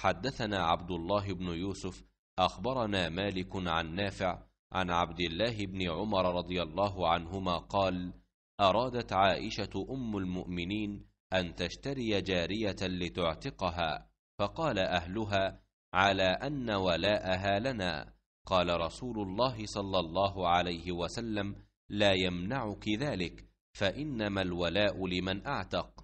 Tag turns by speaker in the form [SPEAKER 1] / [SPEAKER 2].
[SPEAKER 1] حدثنا عبد الله بن يوسف اخبرنا مالك عن نافع عن عبد الله بن عمر رضي الله عنهما قال ارادت عائشه ام المؤمنين ان تشتري جاريه لتعتقها فقال اهلها على ان ولاءها لنا قال رسول الله صلى الله عليه وسلم لا يمنعك ذلك فانما الولاء لمن اعتق